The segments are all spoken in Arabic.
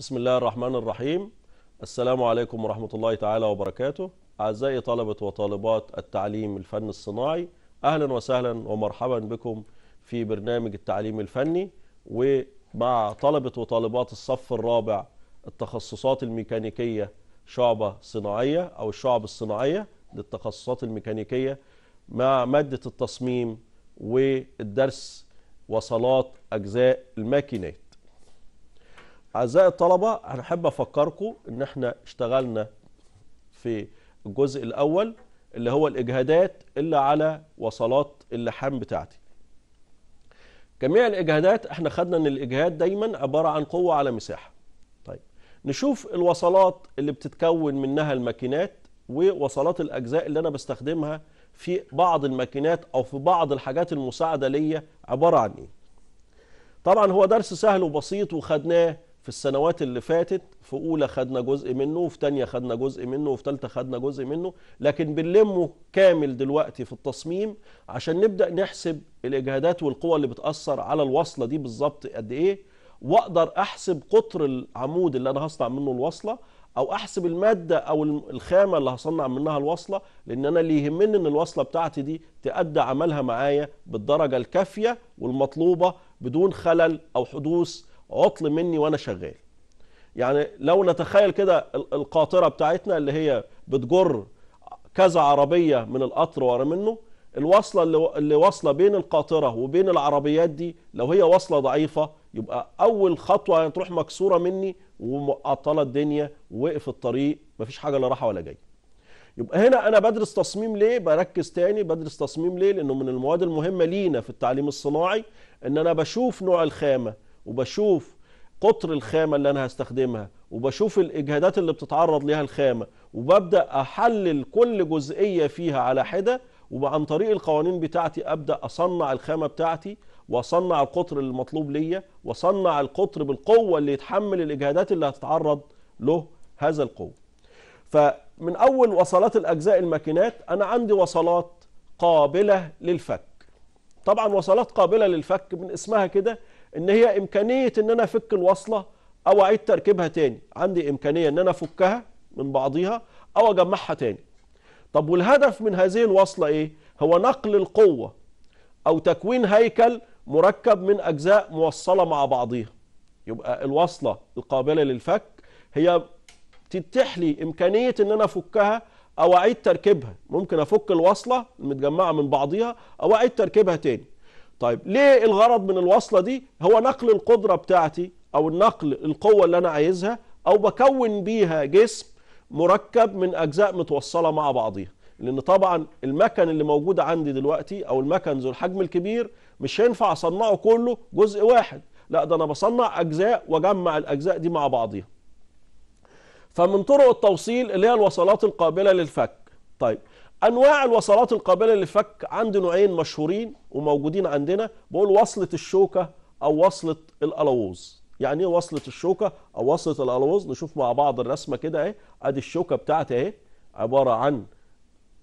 بسم الله الرحمن الرحيم السلام عليكم ورحمة الله تعالى وبركاته أعزائي طلبة وطالبات التعليم الفن الصناعي أهلا وسهلا ومرحبا بكم في برنامج التعليم الفني ومع طلبة وطالبات الصف الرابع التخصصات الميكانيكية شعبة صناعية أو الشعب الصناعية للتخصصات الميكانيكية مع مادة التصميم والدرس وصلات أجزاء الماكينات أعزائي الطلبة أنا أحب أفكركم إن إحنا اشتغلنا في الجزء الأول اللي هو الإجهادات اللي على وصلات اللحام بتاعتي. جميع الإجهادات إحنا خدنا إن الإجهاد دايما عبارة عن قوة على مساحة. طيب نشوف الوصلات اللي بتتكون منها الماكينات ووصلات الأجزاء اللي أنا بستخدمها في بعض الماكينات أو في بعض الحاجات المساعدة ليا عبارة عن إيه. طبعا هو درس سهل وبسيط وخدناه في السنوات اللي فاتت في اولى خدنا جزء منه وفي تانية خدنا جزء منه وفي تالتة خدنا جزء منه لكن بنلمه كامل دلوقتي في التصميم عشان نبدا نحسب الاجهادات والقوى اللي بتاثر على الوصله دي بالظبط قد ايه واقدر احسب قطر العمود اللي انا هصنع منه الوصله او احسب الماده او الخامه اللي هصنع منها الوصله لان انا اللي يهمني ان الوصله بتاعتي دي تادى عملها معايا بالدرجه الكافيه والمطلوبه بدون خلل او حدوث عطل مني وانا شغال يعني لو نتخيل كده القاطرة بتاعتنا اللي هي بتجر كذا عربية من القطر ورا منه الوصلة اللي واصلة بين القاطرة وبين العربيات دي لو هي وصلة ضعيفة يبقى أول خطوة هتروح يعني مكسورة مني ومعطلة الدنيا ووقف الطريق مفيش حاجة لا راحة ولا جاية يبقى هنا أنا بدرس تصميم ليه بركز تاني بدرس تصميم ليه لأنه من المواد المهمة لينا في التعليم الصناعي إن أنا بشوف نوع الخامة وبشوف قطر الخامة اللي أنا هستخدمها وبشوف الإجهادات اللي بتتعرض ليها الخامة وببدأ أحلل كل جزئية فيها على حدة وعن طريق القوانين بتاعتي أبدأ أصنع الخامة بتاعتي وأصنع القطر المطلوب ليا وأصنع القطر بالقوة اللي يتحمل الإجهادات اللي هتتعرض له هذا القوة فمن أول وصلات الأجزاء الماكينات أنا عندي وصلات قابلة للفك طبعا وصلات قابلة للفك من اسمها كده ان هي امكانيه ان انا افك الوصله او اعيد تركيبها تاني عندي امكانيه ان انا افكها من بعضيها او اجمعها تاني طب والهدف من هذه الوصله ايه هو نقل القوه او تكوين هيكل مركب من اجزاء موصله مع بعضيها يبقى الوصله القابله للفك هي تتيح لي امكانيه ان انا افكها او اعيد تركيبها ممكن افك الوصله المتجمعه من بعضيها او اعيد تركيبها تاني طيب ليه الغرض من الوصلة دي هو نقل القدرة بتاعتي أو النقل القوة اللي أنا عايزها أو بكون بيها جسم مركب من أجزاء متوصلة مع بعضيها لأن طبعا المكن اللي موجود عندي دلوقتي أو المكن ذو الحجم الكبير مش هينفع أصنعه كله جزء واحد لا ده أنا بصنع أجزاء وأجمع الأجزاء دي مع بعضيها فمن طرق التوصيل اللي هي الوصلات القابلة للفك طيب انواع الوصلات القابله للفك عند نوعين مشهورين وموجودين عندنا بقول وصله الشوكه او وصله القلاووز يعني ايه وصله الشوكه او وصله القلاووز نشوف مع بعض الرسمه كده اهي ادي الشوكه بتاعتي اهي عباره عن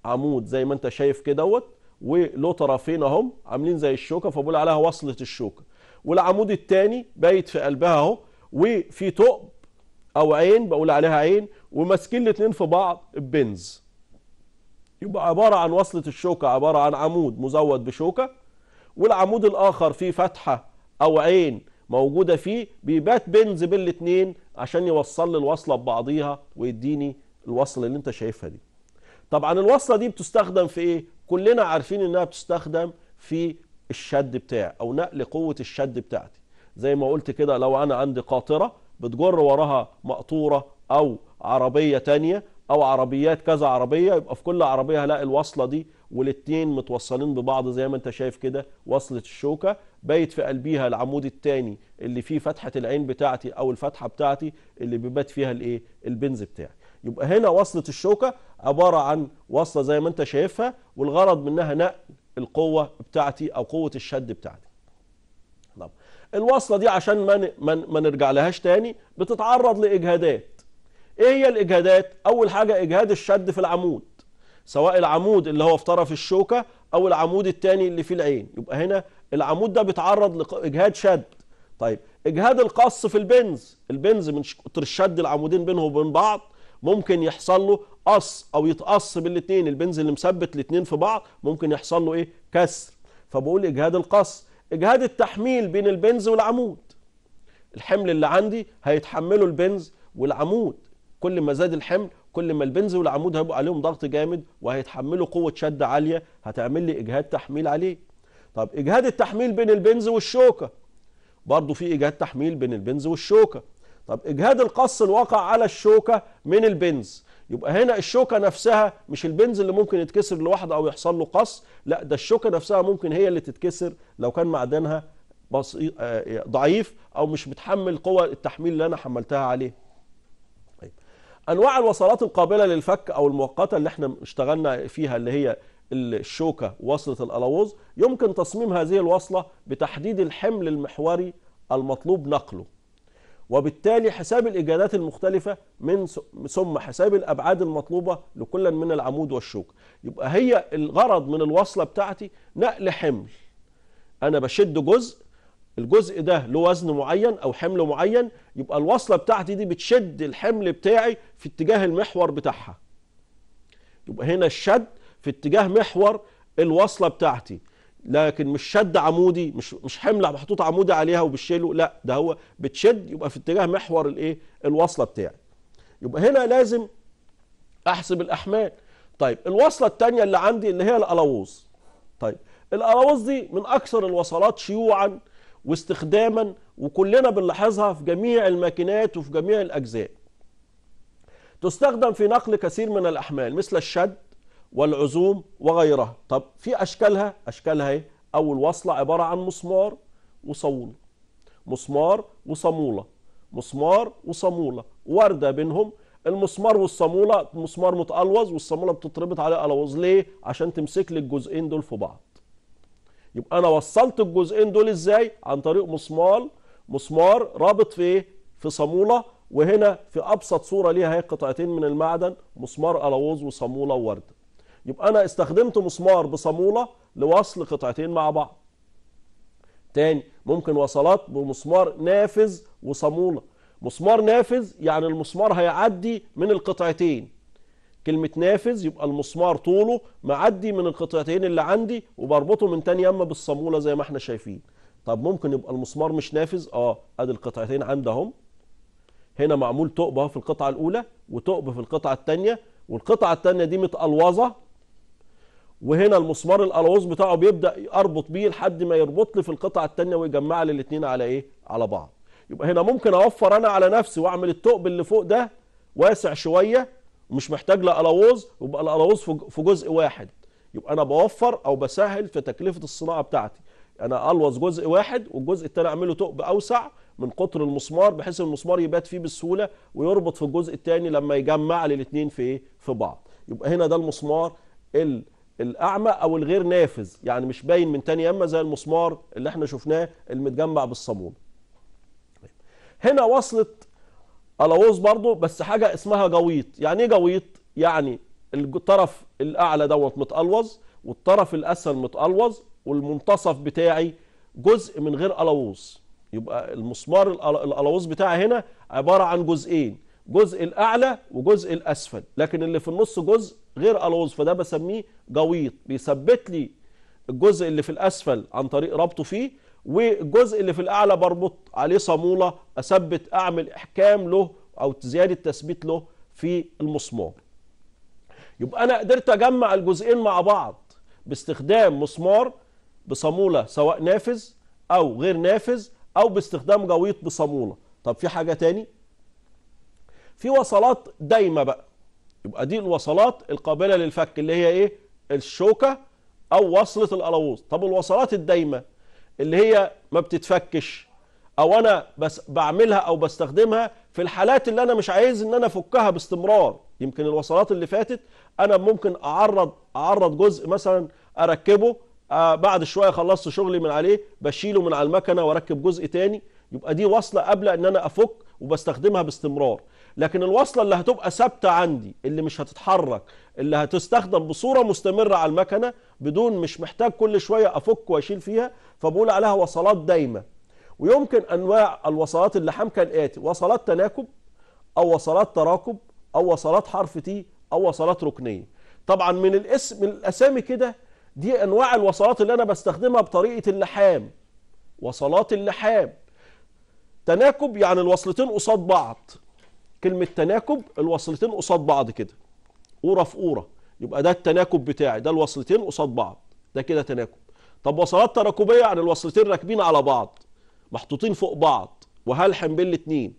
عمود زي ما انت شايف كده دوت وله طرفين اهم عاملين زي الشوكه فبقول عليها وصله الشوكه والعمود الثاني بايت في قلبها اهو وفي ثقب او عين بقول عليها عين وماسكين الاثنين في بعض البنز يبقى عبارة عن وصلة الشوكة عبارة عن عمود مزود بشوكة والعمود الآخر فيه فتحة أو عين موجودة فيه بيبات بنز بين الاثنين عشان يوصل لي الوصلة ببعضيها ويديني الوصلة اللي انت شايفها دي طبعا الوصلة دي بتستخدم في ايه كلنا عارفين انها بتستخدم في الشد بتاعي او نقل قوة الشد بتاعتي زي ما قلت كده لو انا عندي قاطرة بتجر وراها مقطورة او عربية تانية او عربيات كذا عربيه يبقى في كل عربيه هلاقي الوصله دي والاتنين متوصلين ببعض زي ما انت شايف كده وصله الشوكه بايت في قلبيها العمود الثاني اللي فيه فتحه العين بتاعتي او الفتحه بتاعتي اللي بيبات فيها الايه البنز بتاعي يبقى هنا وصله الشوكه عباره عن وصله زي ما انت شايفها والغرض منها نقل القوه بتاعتي او قوه الشد بتاعتي طب الوصله دي عشان ما ما نرجع لهاش تاني بتتعرض لاجهادات ايه هي الاجهادات اول حاجة اجهاد الشد في العمود سواء العمود اللي هو في طرف الشوكة او العمود الثاني اللي في العين يبقى هنا العمود ده بيتعرض لاجهاد شد طيب اجهاد القص في البنز البنز من كتر الشد العمودين بينهم وبين بعض ممكن يحصل له قص او يتقص بالاثنين البنز اللي مثبت الاثنين في بعض ممكن يحصل له ايه كسر فبقول اجهاد القص اجهاد التحميل بين البنز والعمود الحمل اللي عندي هيتحمله البنز والعمود كل ما زاد الحمل كل ما البنز والعمود هيبقوا عليهم ضغط جامد وهيتحملوا قوه شد عاليه هتعمل لي اجهاد تحميل عليه طب اجهاد التحميل بين البنز والشوكه برضه في اجهاد تحميل بين البنز والشوكه طب اجهاد القص الواقع على الشوكه من البنز يبقى هنا الشوكه نفسها مش البنز اللي ممكن يتكسر لوحده او يحصل له قص لا ده الشوكه نفسها ممكن هي اللي تتكسر لو كان معدنها آه، ضعيف او مش بتحمل قوه التحميل اللي انا حملتها عليه انواع الوصلات القابله للفك او المؤقته اللي احنا اشتغلنا فيها اللي هي الشوكه وصله الالوز يمكن تصميم هذه الوصله بتحديد الحمل المحوري المطلوب نقله وبالتالي حساب الإجادات المختلفة من ثم حساب الأبعاد المطلوبة لكل من العمود والشوك يبقى هي الغرض من الوصلة بتاعتي نقل حمل أنا بشد جزء الجزء ده له وزن معين او حمل معين يبقى الوصله بتاعتي دي بتشد الحمل بتاعي في اتجاه المحور بتاعها يبقى هنا الشد في اتجاه محور الوصله بتاعتي لكن مش شد عمودي مش مش حمل محطوط عمودي عليها وبشيله لا ده هو بتشد يبقى في اتجاه محور الايه الوصله بتاعي يبقى هنا لازم احسب الاحمال طيب الوصله الثانيه اللي عندي اللي هي القلاووز طيب القلاووز دي من اكثر الوصلات شيوعا واستخداما وكلنا بنلاحظها في جميع الماكينات وفي جميع الأجزاء تستخدم في نقل كثير من الأحمال مثل الشد والعزوم وغيرها طب في أشكالها أشكالها ايه أول وصلة عبارة عن مسمار وصولة مسمار وصمولة مسمار وصمولة وردة بينهم المسمار والصمولة مسمار متألوظ والصمولة بتتربط عليه ألوظ ليه عشان تمسك لي الجزئين دول في بعض يبقى انا وصلت الجزئين دول ازاي عن طريق مسمار مسمار رابط في ايه في صاموله وهنا في ابسط صوره ليها هي قطعتين من المعدن مسمار الاوز وصاموله وورد يبقى انا استخدمت مسمار بصاموله لوصل قطعتين مع بعض تاني ممكن وصلات بمسمار نافذ وصاموله مسمار نافذ يعني المسمار هيعدي من القطعتين كلمة نافذ يبقى المسمار طوله معدي من القطعتين اللي عندي وبربطه من تاني يما بالصامولة زي ما احنا شايفين طب ممكن يبقى المسمار مش نافذ اه ادي القطعتين عندي هنا معمول ثقب اهو في القطعة الأولى وثقب في القطعة التانية والقطعة التانية دي متقلوظة وهنا المسمار الألوظ بتاعه بيبدأ أربط بيه لحد ما يربط لي في القطعة الثانية ويجمع لي الاثنين على إيه؟ على بعض يبقى هنا ممكن أوفر أنا على نفسي وأعمل الثقب اللي فوق ده واسع شوية ومش محتاج لقلاووز يبقى القلاووز في جزء واحد يبقى انا بوفر او بسهل في تكلفه الصناعه بتاعتي انا الوظ جزء واحد والجزء الثاني اعمله ثقب اوسع من قطر المسمار بحيث المسمار يبات فيه بسهوله ويربط في الجزء الثاني لما يجمع الاثنين في ايه في بعض يبقى هنا ده المسمار الاعمى او الغير نافذ يعني مش باين من تاني يما زي المسمار اللي احنا شفناه المتجمع بالصابون طيب، هنا وصلت الاوز برضه بس حاجه اسمها جويط يعني ايه جويط يعني الطرف الاعلى دوت متقلوظ والطرف الاسفل متقلوظ والمنتصف بتاعي جزء من غير الاوز يبقى المسمار الالاوز بتاعي هنا عباره عن جزئين جزء الاعلى وجزء الاسفل لكن اللي في النص جزء غير الاوز فده بسميه جويط بيثبت لي الجزء اللي في الاسفل عن طريق ربطه فيه والجزء اللي في الاعلى بربط عليه صامولة اثبت اعمل احكام له او زيادة تثبيت له في المسمار يبقى انا قدرت اجمع الجزئين مع بعض باستخدام مسمار بصامولة سواء نافذ او غير نافذ او باستخدام جويط بصامولة طب في حاجة تاني في وصلات دايمة بقى يبقى دي الوصلات القابلة للفك اللي هي ايه الشوكة او وصلة الالاوز. طب الوصلات الدايمة اللي هي ما بتتفكش او انا بس بعملها او بستخدمها في الحالات اللي انا مش عايز ان انا افكها باستمرار يمكن الوصلات اللي فاتت انا ممكن اعرض اعرض جزء مثلا اركبه آه بعد شويه خلصت شغلي من عليه بشيله من على المكنه واركب جزء تاني يبقى دي وصله قبل ان انا افك وبستخدمها باستمرار لكن الوصله اللي هتبقى ثابته عندي اللي مش هتتحرك اللي هتستخدم بصوره مستمره على المكنه بدون مش محتاج كل شوية أفك وأشيل فيها فبقول عليها وصلات دايمة ويمكن أنواع الوصلات اللحام كالآتي وصلات تناكب أو وصلات تراكب أو وصلات حرف تي أو وصلات ركنية طبعا من الاسم من الأسامي كده دي أنواع الوصلات اللي أنا بستخدمها بطريقة اللحام وصلات اللحام تناكب يعني الوصلتين قصاد بعض كلمة تناكب الوصلتين قصاد بعض كده قورة في قورة يبقى ده التناكب بتاعي ده الوصلتين قصاد بعض ده كده تناكب طب وصلات تراكبيه يعني الوصلتين راكبين على بعض محطوطين فوق بعض وهلحم بين الاثنين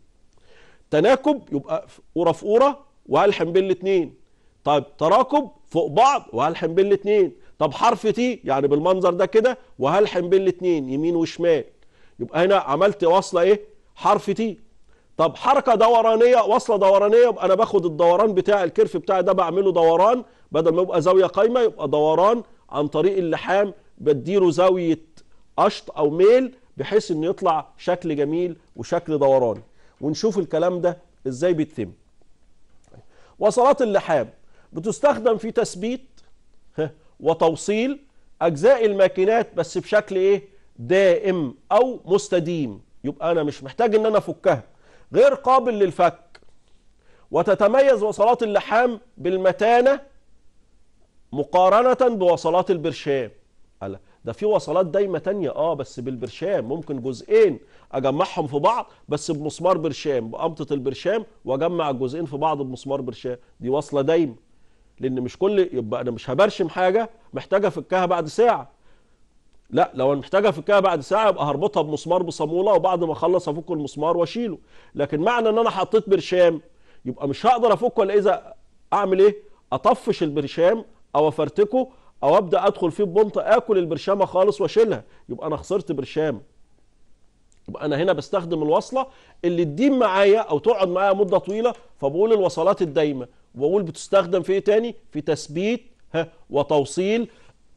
تناكب يبقى قوره في قوره وهلحم بين الاثنين طيب تراكب فوق بعض وهلحم بين الاثنين طب حرف تي يعني بالمنظر ده كده وهلحم بين الاثنين يمين وشمال يبقى هنا عملت وصله ايه حرف تي طب حركه دورانيه وصله دورانيه يبقى انا باخد الدوران بتاع الكيرف بتاعي ده بعمله دوران بدل ما يبقى زاوية قايمة يبقى دوران عن طريق اللحام بديله زاوية قشط أو ميل بحيث إنه يطلع شكل جميل وشكل دوراني ونشوف الكلام ده إزاي بيتم وصلات اللحام بتستخدم في تثبيت وتوصيل أجزاء الماكينات بس بشكل إيه دائم أو مستديم يبقى أنا مش محتاج إن أنا أفكها غير قابل للفك وتتميز وصلات اللحام بالمتانة مقارنة بوصلات البرشام قال ده في وصلات دايمة تانية اه بس بالبرشام ممكن جزئين اجمعهم في بعض بس بمسمار برشام بأمطة البرشام واجمع الجزئين في بعض بمسمار برشام دي وصلة دايمة لان مش كل يبقى انا مش هبرشم حاجة محتاجة افكها بعد ساعة لا لو انا محتاجة افكها بعد ساعة يبقى هربطها بمسمار بصامولة وبعد ما اخلص افك المسمار واشيله لكن معنى ان انا حطيت برشام يبقى مش هقدر افكه الا اذا اعمل ايه اطفش البرشام او افرتكه او ابدا ادخل فيه ببنط اكل البرشامه خالص واشيلها يبقى انا خسرت برشام يبقى انا هنا بستخدم الوصله اللي تديم معايا او تقعد معايا مده طويله فبقول الوصلات الدايمه وبقول بتستخدم في ايه تاني في تثبيت ها وتوصيل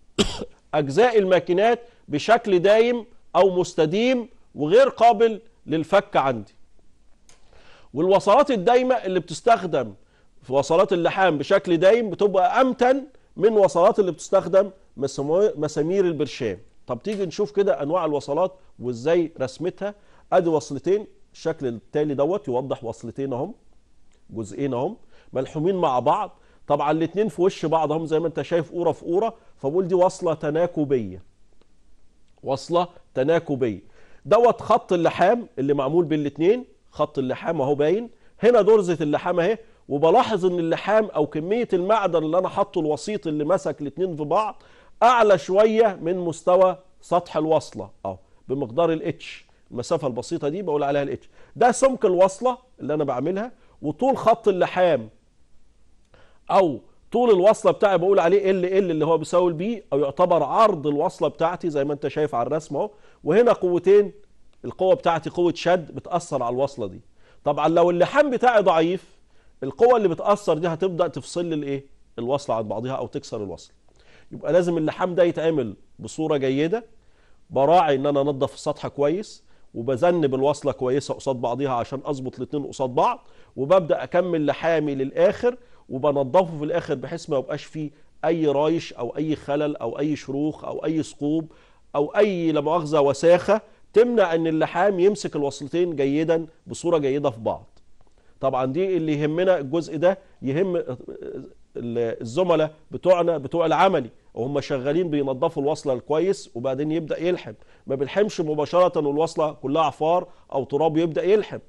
اجزاء الماكينات بشكل دايم او مستديم وغير قابل للفك عندي والوصلات الدايمه اللي بتستخدم في وصلات اللحام بشكل دايم بتبقى امتن من وصلات اللي بتستخدم مسامير البرشام طب تيجي نشوف كده انواع الوصلات وازاي رسمتها ادي وصلتين الشكل التالي دوت يوضح وصلتين اهم جزئين اهم ملحومين مع بعض طبعا الاثنين في وش بعضهم زي ما انت شايف قوره في قوره فبقول دي وصله تناكبيه وصله تناكبيه دوت خط اللحام اللي معمول بالاثنين خط اللحام اهو باين هنا درزه اللحام اهي وبلاحظ ان اللحام او كميه المعدن اللي انا حاطه الوسيط اللي مسك الاثنين في بعض اعلى شويه من مستوى سطح الوصله اهو بمقدار الاتش المسافه البسيطه دي بقول عليها الاتش ده سمك الوصله اللي انا بعملها وطول خط اللحام او طول الوصله بتاعي بقول عليه ال ال اللي هو بيساوي البي او يعتبر عرض الوصله بتاعتي زي ما انت شايف على الرسم اهو وهنا قوتين القوه بتاعتي قوه شد بتاثر على الوصله دي طبعا لو اللحام بتاعي ضعيف القوة اللي بتاثر دي هتبدا تفصل الايه الوصل عن بعضها او تكسر الوصل يبقى لازم اللحام ده يتعمل بصوره جيده براعي ان انا انضف السطح كويس وبذنب الوصله كويسه قصاد بعضها عشان اظبط الاثنين قصاد بعض وببدا اكمل لحامي للاخر وبنضفه في الاخر بحيث ما يبقاش فيه اي رايش او اي خلل او اي شروخ او اي ثقوب او اي لا مؤاخذه وساخه تمنع ان اللحام يمسك الوصلتين جيدا بصوره جيده في بعض طبعا دي اللي يهمنا الجزء ده يهم الزملاء بتوعنا بتوع العملي وهم شغالين بينظفوا الوصله الكويس وبعدين يبدا يلحم ما بنلحمش مباشره والوصله كلها عفار او تراب يبدا يلحم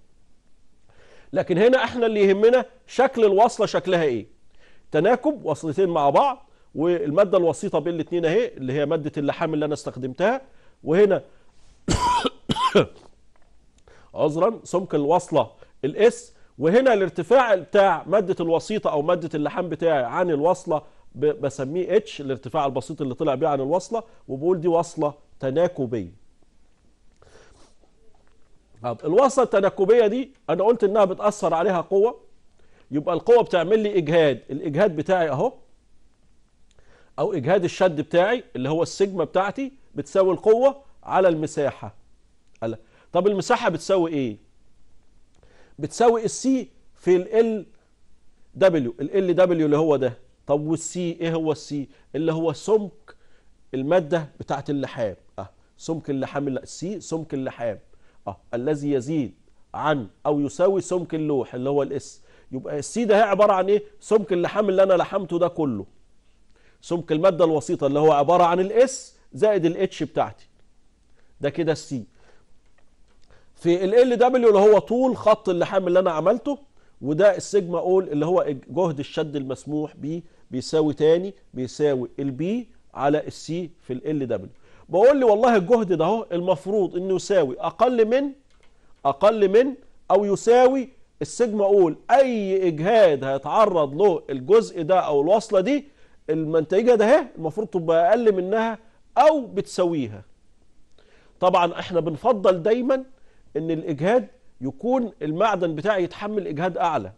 لكن هنا احنا اللي يهمنا شكل الوصله شكلها ايه تناكب وصلتين مع بعض والماده الوسيطه بين الاثنين اهي اللي هي ماده اللحام اللي انا استخدمتها وهنا عذرا سمك الوصله الاس وهنا الارتفاع بتاع مادة الوسيطة أو مادة اللحام بتاعي عن الوصلة بسميه اتش الارتفاع البسيط اللي طلع بيه عن الوصلة وبقول دي وصلة تناكبية طب الوصلة التناكبية دي أنا قلت إنها بتأثر عليها قوة يبقى القوة بتعمل لي إجهاد الإجهاد بتاعي أهو أو إجهاد الشد بتاعي اللي هو السجما بتاعتي بتساوي القوة على المساحة طب المساحة بتساوي إيه؟ بتساوي السي في ال دبليو ال دبليو اللي هو ده طب والسي ايه هو السي اللي هو سمك الماده بتاعت اللحام اه سمك اللحام السي سمك اللحام اه الذي يزيد عن او يساوي سمك اللوح اللي هو الاس يبقى السي ده عباره عن ايه سمك اللحام اللي انا لحمته ده كله سمك الماده الوسيطه اللي هو عباره عن الاس زائد الاتش بتاعتي ده كده السي في ال دبليو اللي هو طول خط اللحام اللي انا عملته وده السيجما اول اللي هو جهد الشد المسموح بيه بيساوي تاني بيساوي البي على السي في ال دبليو بقول لي والله الجهد ده اهو المفروض انه يساوي اقل من اقل من او يساوي السيجما اول اي اجهاد هيتعرض له الجزء ده او الوصله دي المنتجه ده المفروض تبقى اقل منها او بتساويها طبعا احنا بنفضل دايما ان الاجهاد يكون المعدن بتاعي يتحمل اجهاد اعلى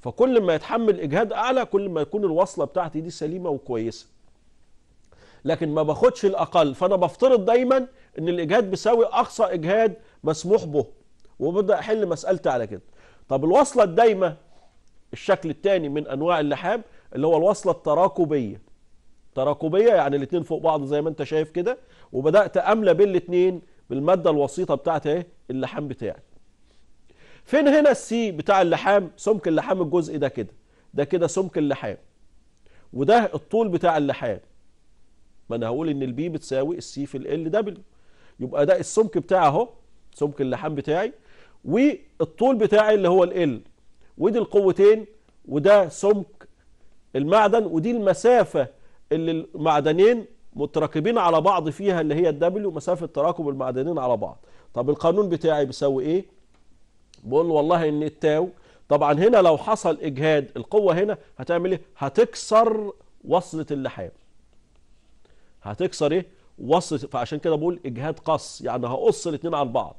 فكل ما يتحمل اجهاد اعلى كل ما يكون الوصله بتاعتي دي سليمه وكويسه لكن ما باخدش الاقل فانا بفترض دايما ان الاجهاد بيساوي اقصى اجهاد مسموح به وببدا احل مسالتي على كده طب الوصله الدايمه الشكل الثاني من انواع اللحام اللي هو الوصله التراكبيه تراكبيه يعني الاثنين فوق بعض زي ما انت شايف كده وبدات املى بين الاثنين بالماده الوسيطه بتاعت ايه اللحام بتاعي فين هنا السي بتاع اللحام سمك اللحام الجزء ده كده ده كده سمك اللحام وده الطول بتاع اللحام ما انا هقول ان البي بتساوي السي في ال دبليو يبقى ده السمك بتاعي اهو سمك اللحام بتاعي والطول بتاعي اللي هو ال ودي القوتين وده سمك المعدن ودي المسافه اللي المعدنين متراكبين على بعض فيها اللي هي الدبليو مسافه تراكم المعدنين على بعض طب القانون بتاعي بيساوي ايه بقول له والله ان التاو طبعا هنا لو حصل اجهاد القوه هنا هتعمل ايه هتكسر وصله اللحام هتكسر ايه وصله فعشان كده بقول اجهاد قص يعني هقص الاثنين على بعض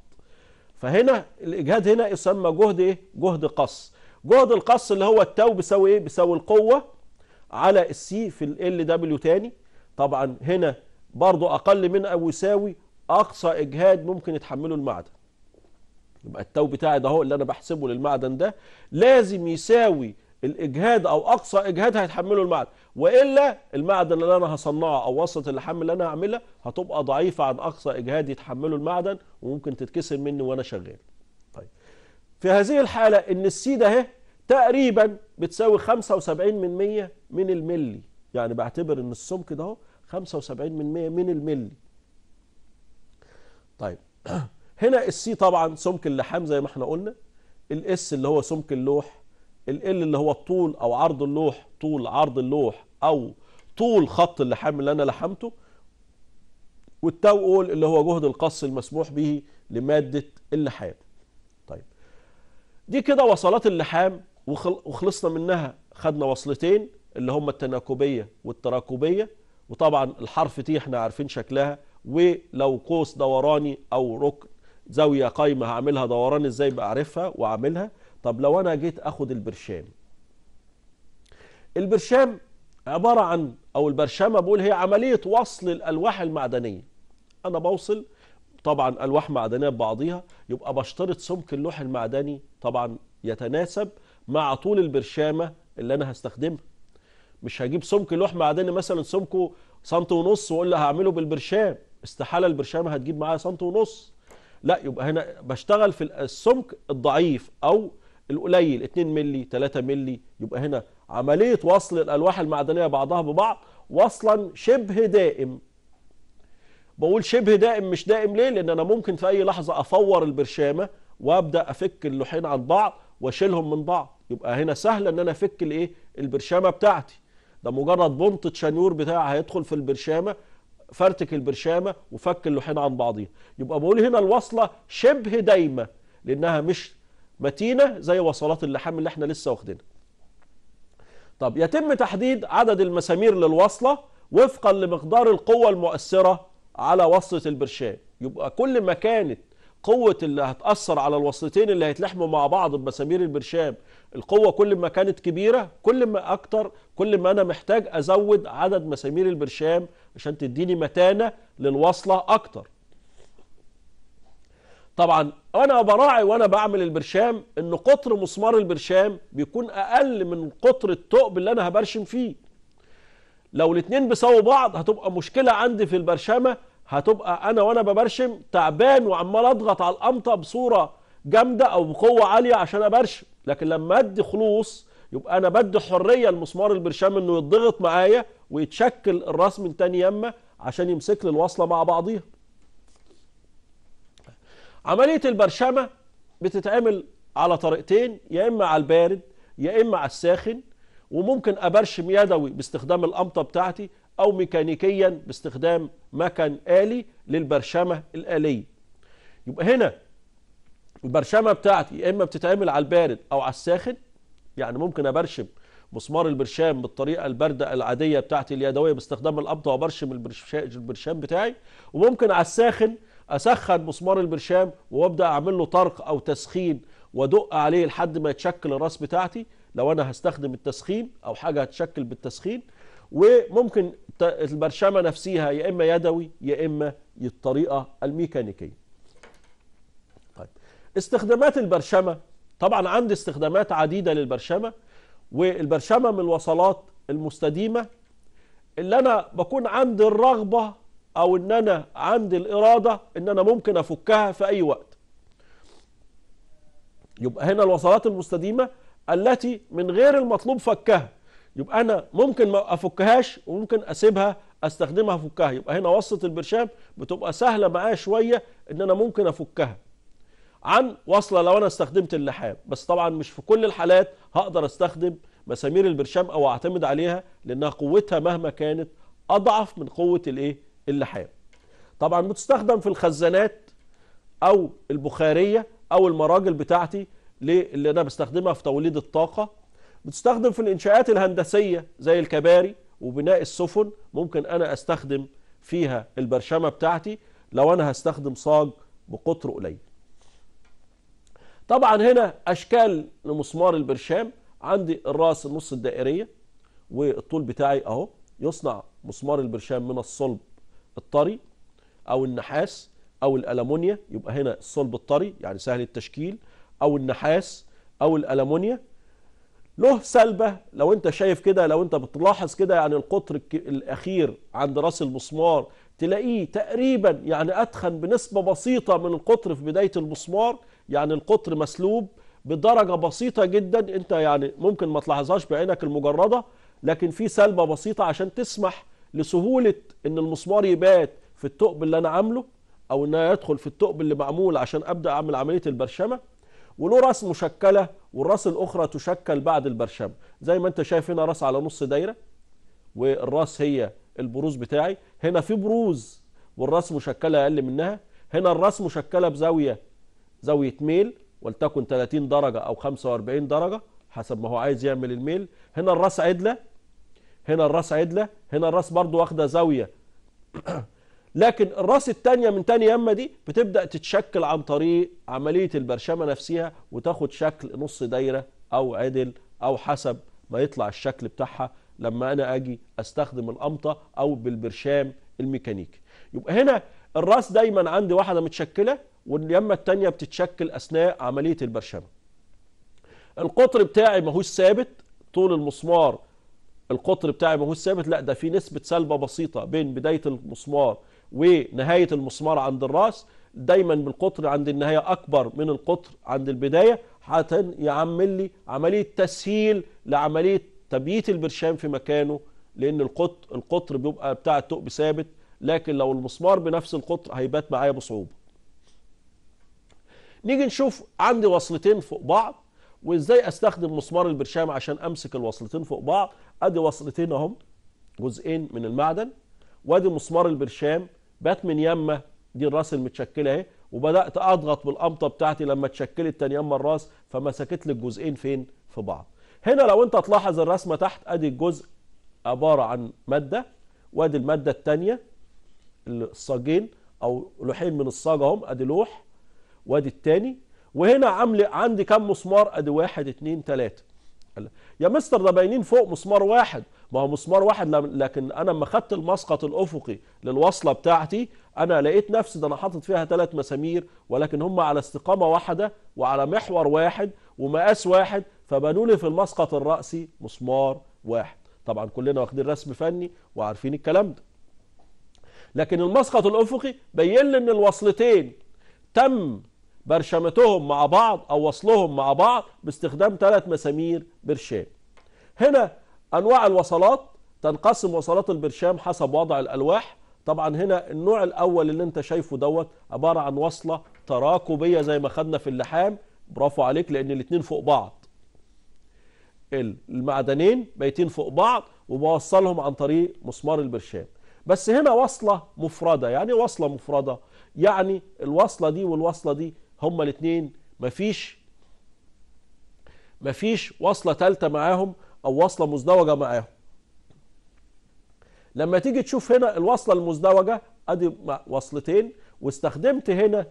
فهنا الاجهاد هنا يسمى جهد ايه جهد قص جهد القص اللي هو التاو بيساوي ايه بيساوي القوه على السي في ال دبليو تاني طبعا هنا برضو اقل من او يساوي اقصى اجهاد ممكن يتحمله المعدن يبقى التو بتاعي ده هو اللي انا بحسبه للمعدن ده لازم يساوي الاجهاد او اقصى اجهاد هيتحمله المعدن والا المعدن اللي انا هصنعه او وصلة اللحم اللي انا هعملها هتبقى ضعيفه عن اقصى اجهاد يتحمله المعدن وممكن تتكسر مني وانا شغال طيب في هذه الحاله ان السي ده اهي تقريبا بتساوي 75% من الملي يعني بعتبر ان السمك ده 75% من الملي طيب هنا السي طبعا سمك اللحام زي ما احنا قلنا الاس اللي هو سمك اللوح ال اللي هو الطول او عرض اللوح طول عرض اللوح او طول خط اللحام اللي انا لحمته والتو اول اللي هو جهد القص المسموح به لماده اللحام طيب دي كده وصلات اللحام وخلصنا منها خدنا وصلتين اللي هم التناكبيه والتراكبيه وطبعا الحرف تي احنا عارفين شكلها ولو قوس دوراني او ركن زاوية قايمة هعملها دوران ازاي بعرفها واعملها طب لو انا جيت اخد البرشام البرشام عبارة عن او البرشامة بقول هي عملية وصل الالواح المعدنية انا بوصل طبعا الواح معدنية ببعضيها يبقى بشترط سمك اللوح المعدني طبعا يتناسب مع طول البرشامة اللي انا هستخدمها مش هجيب سمك لوح معدني مثلا سمكه سنت ونص واقول له هعمله بالبرشام استحاله البرشامه هتجيب معايا سنت ونص لا يبقى هنا بشتغل في السمك الضعيف او القليل 2 مللي 3 مللي يبقى هنا عمليه وصل الالواح المعدنيه بعضها ببعض وصلا شبه دائم بقول شبه دائم مش دائم ليه لان انا ممكن في اي لحظه افور البرشامه وابدا افك اللوحين عن بعض واشيلهم من بعض يبقى هنا سهل ان انا افك الايه البرشامه بتاعتي ده مجرد بنطه شنيور بتاعها هيدخل في البرشامه فرتك البرشامه وفك اللوحين عن بعضيها يبقى بقول هنا الوصله شبه دايمه لانها مش متينه زي وصلات اللحام اللي احنا لسه واخدينها طب يتم تحديد عدد المسامير للوصله وفقا لمقدار القوه المؤثره على وصله البرشام يبقى كل ما كانت قوة اللي هتأثر على الوصلتين اللي هيتلحموا مع بعض بمسامير البرشام القوة كل ما كانت كبيرة كل ما أكتر كل ما أنا محتاج أزود عدد مسامير البرشام عشان تديني متانة للوصلة أكتر طبعا أنا براعي وأنا بعمل البرشام إن قطر مسمار البرشام بيكون أقل من قطر الثقب اللي أنا هبرشم فيه لو الاتنين بيساووا بعض هتبقى مشكلة عندي في البرشمة هتبقى أنا وأنا ببرشم تعبان وعمال أضغط على الأمطة بصورة جامدة أو بقوة عالية عشان أبرشم لكن لما ادي خلوص يبقى انا بدي حريه لمسمار البرشام انه يتضغط معايا ويتشكل الراس من تاني يمه عشان يمسك لي الوصله مع بعضيها. عمليه البرشمه بتتعمل على طريقتين يا اما على البارد يا اما على الساخن وممكن ابرشم يدوي باستخدام الامطه بتاعتي او ميكانيكيا باستخدام مكن آلي للبرشمه الآليه. يبقى هنا البرشمه بتاعتي يا اما بتتعمل على البارد او على الساخن يعني ممكن ابرشم مسمار البرشام بالطريقه البارده العاديه بتاعتي اليدويه باستخدام القبضه وبرشم البرشام بتاعي وممكن على الساخن اسخن مسمار البرشام وابدا اعمل له طرق او تسخين وادق عليه لحد ما يتشكل الراس بتاعتي لو انا هستخدم التسخين او حاجه هتشكل بالتسخين وممكن البرشمه نفسها يا اما يدوي يا اما الطريقه الميكانيكيه استخدامات البرشمة طبعا عندي استخدامات عديدة للبرشمة والبرشمة من الوصلات المستديمة اللي أنا بكون عندي الرغبة أو إن أنا عندي الإرادة إن أنا ممكن أفكها في أي وقت يبقى هنا الوصلات المستديمة التي من غير المطلوب فكها يبقى أنا ممكن ما أفكهاش وممكن أسيبها استخدمها افكها يبقى هنا وصله البرشام بتبقى سهله معايا شويه ان انا ممكن افكها عن وصلة لو أنا استخدمت اللحام بس طبعا مش في كل الحالات هقدر استخدم مسامير البرشام أو أعتمد عليها لأنها قوتها مهما كانت أضعف من قوة الإيه اللحام طبعا بتستخدم في الخزانات أو البخارية أو المراجل بتاعتي اللي أنا بستخدمها في توليد الطاقة بتستخدم في الإنشاءات الهندسية زي الكباري وبناء السفن ممكن أنا أستخدم فيها البرشامة بتاعتي لو أنا هستخدم صاج بقطر قليل طبعا هنا اشكال لمسمار البرشام عندي الراس النص الدائريه والطول بتاعي اهو يصنع مسمار البرشام من الصلب الطري او النحاس او الالمونيا يبقى هنا الصلب الطري يعني سهل التشكيل او النحاس او الالمونيا له سلبه لو انت شايف كده لو انت بتلاحظ كده يعني القطر الاخير عند راس المسمار تلاقيه تقريبا يعني اتخن بنسبه بسيطه من القطر في بدايه المسمار يعني القطر مسلوب بدرجة بسيطة جدا انت يعني ممكن ما تلاحظهاش بعينك المجردة لكن في سلبة بسيطة عشان تسمح لسهولة ان المسمار يبات في الثقب اللي انا عامله او انها يدخل في الثقب اللي معمول عشان ابدا اعمل عملية البرشمة وله راس مشكلة والراس الاخرى تشكل بعد البرشمة زي ما انت شايف هنا راس على نص دايرة والراس هي البروز بتاعي هنا في بروز والراس مشكلة اقل منها هنا الراس مشكلة بزاوية زاوية ميل ولتكن 30 درجة أو 45 درجة حسب ما هو عايز يعمل الميل هنا الراس عدلة هنا الراس عدلة هنا الراس برضو واخدة زاوية لكن الراس التانية من تاني يمة دي بتبدأ تتشكل عن طريق عملية البرشامة نفسها وتاخد شكل نص دايرة أو عدل أو حسب ما يطلع الشكل بتاعها لما أنا أجي أستخدم الأمطة أو بالبرشام الميكانيكي يبقى هنا الراس دايما عندي واحدة متشكلة واليمة التانية بتتشكل أثناء عملية البرشمة القطر بتاعي ماهوش ثابت طول المسمار القطر بتاعي ماهوش ثابت لا ده في نسبة سلبة بسيطة بين بداية المسمار ونهاية المسمار عند الرأس دايما بالقطر عند النهاية أكبر من القطر عند البداية حتى يعمل لي عملية تسهيل لعملية تبييت البرشام في مكانه لأن القطر, القطر بيبقى بتاع الثقب ثابت لكن لو المسمار بنفس القطر هيبات معايا بصعوبة نيجي نشوف عندي وصلتين فوق بعض وازاي استخدم مسمار البرشام عشان امسك الوصلتين فوق بعض ادي وصلتين اهم جزئين من المعدن وادي مسمار البرشام بات من يمه دي الراس المتشكله اهي وبدات اضغط بالقمطه بتاعتي لما اتشكلت تاني يمه الراس فمسكت لي الجزئين فين في بعض هنا لو انت تلاحظ الرسمه تحت ادي الجزء عباره عن ماده وادي الماده الثانيه الصاجين او لوحين من الصاج اهم ادي لوح وادي الثاني وهنا عامل عندي كام مسمار ادي واحد اتنين تلاته يا مستر ده باينين فوق مسمار واحد ما هو مسمار واحد لكن انا لما خدت المسقط الافقي للوصله بتاعتي انا لقيت نفسي ده انا حاطط فيها ثلاث مسامير ولكن هم على استقامه واحده وعلى محور واحد ومقاس واحد فبنوا لي في المسقط الراسي مسمار واحد طبعا كلنا واخدين رسم فني وعارفين الكلام ده لكن المسقط الافقي بين لي ان الوصلتين تم برشمتهم مع بعض أو وصلهم مع بعض باستخدام ثلاث مسامير برشام هنا أنواع الوصلات تنقسم وصلات البرشام حسب وضع الألواح طبعا هنا النوع الأول اللي انت شايفه دوت عبارة عن وصلة تراكبية زي ما خدنا في اللحام برافو عليك لأن الاثنين فوق بعض المعدنين بايتين فوق بعض وبوصلهم عن طريق مسمار البرشام بس هنا وصلة مفردة يعني إيه وصلة مفردة يعني الوصلة دي والوصلة دي هما الاثنين مفيش مفيش وصلة ثالثة معاهم أو وصلة مزدوجة معاهم لما تيجي تشوف هنا الوصلة المزدوجة أدي وصلتين واستخدمت هنا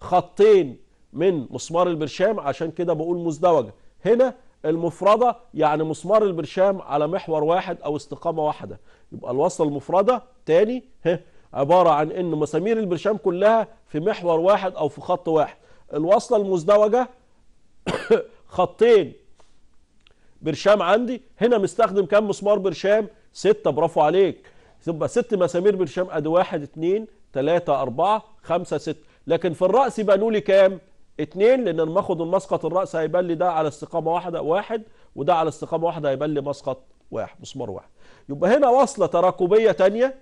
خطين من مسمار البرشام عشان كده بقول مزدوجة هنا المفردة يعني مسمار البرشام على محور واحد أو استقامة واحدة يبقى الوصلة المفردة تاني عبارة عن ان مسامير البرشام كلها في محور واحد او في خط واحد الوصلة المزدوجة خطين برشام عندي هنا مستخدم كام مسمار برشام ستة برافو عليك تبقى ست مسامير برشام ادي واحد اتنين تلاتة اربعة خمسة ستة لكن في الرأس بانوا لي كام اتنين لان انا ماخد المسقط الرأس هيبان لي ده على استقامة واحدة واحد وده على استقامة واحدة هيبان لي مسقط واحد مسمار واحد يبقى هنا وصلة تراكبية تانية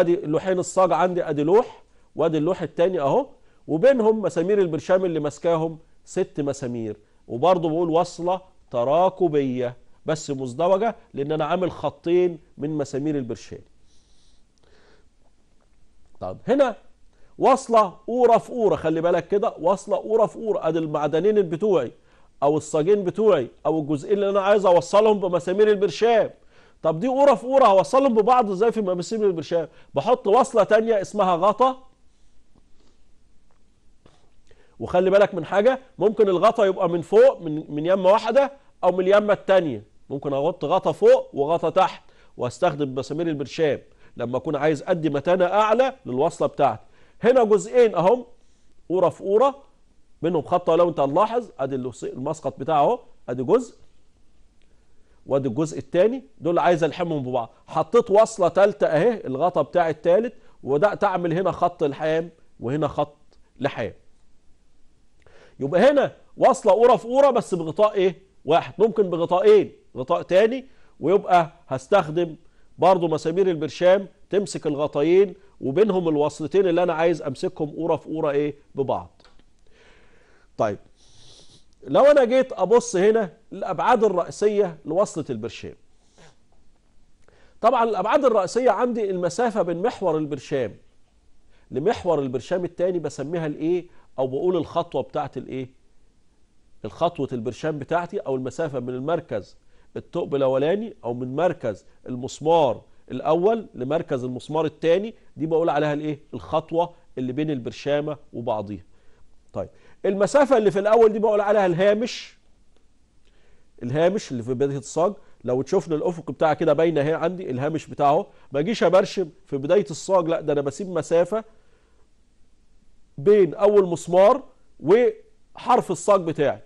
ادي اللوحين الصاج عندي ادي لوح وادي اللوح الثاني اهو وبينهم مسامير البرشام اللي ماسكاهم ست مسامير وبرضه بقول وصله تراكبيه بس مزدوجه لان انا عامل خطين من مسامير البرشام طب هنا وصله قوره في قوره خلي بالك كده وصله قوره في قوره ادي المعدنين بتوعي او الصاجين بتوعي او الجزئين اللي انا عايز اوصلهم بمسامير البرشام طب دي قوره في قوره هوصلهم ببعض ازاي في المقاسيم البرشام؟ بحط وصله ثانيه اسمها غطا وخلي بالك من حاجه ممكن الغطا يبقى من فوق من من يمه واحده او من اليمه الثانيه ممكن اغط غطا فوق وغطا تحت واستخدم مسامير البرشام لما اكون عايز ادي متانه اعلى للوصله بتاعتي هنا جزئين اهم قوره في قوره منهم خط لو انت هنلاحظ ادي المسقط بتاعه اهو ادي جزء وادي الجزء الثاني دول عايز الحمهم ببعض حطيت وصله ثالثه اهي الغطا بتاع الثالث وده تعمل هنا خط لحام وهنا خط لحام يبقى هنا وصله قوره في قوره بس بغطاء ايه واحد ممكن بغطائين غطاء ثاني ويبقى هستخدم برضو مسامير البرشام تمسك الغطايين وبينهم الوصلتين اللي انا عايز امسكهم قوره في قوره ايه ببعض طيب لو انا جيت ابص هنا الابعاد الرئيسيه لوصلة البرشام طبعا الابعاد الرئيسيه عندي المسافة بين محور البرشام لمحور البرشام التاني بسميها الايه او بقول الخطوة بتاعت الايه الخطوة البرشام بتاعتي او المسافة من المركز الثقب الاولاني او من مركز المسمار الاول لمركز المسمار الثاني دي بقول عليها الايه الخطوة اللي بين البرشامة وبعضيها طيب المسافة اللي في الأول دي بقول عليها الهامش الهامش اللي في بداية الصاج لو تشوفنا الأفق بتاعه كده باينة اهي عندي الهامش بتاعه ما أجيش أبرشم في بداية الصاج لا ده أنا بسيب مسافة بين أول مسمار وحرف الصاج بتاعي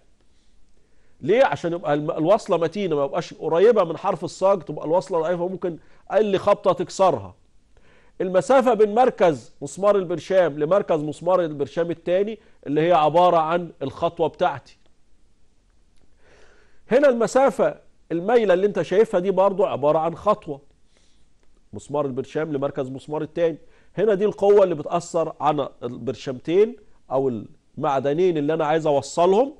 ليه عشان يبقى الوصله متينه ما يبقاش قريبه من حرف الصاج تبقى الوصله ضعيفه ممكن اقل خبطه تكسرها المسافة بين مركز مسمار البرشام لمركز مسمار البرشام الثاني اللي هي عبارة عن الخطوة بتاعتي هنا المسافة الميلة اللي انت شايفها دي برضو عبارة عن خطوة مسمار البرشام لمركز مسمار الثاني هنا دي القوة اللي بتأثر على البرشامتين او المعدنين اللي انا عايز اوصلهم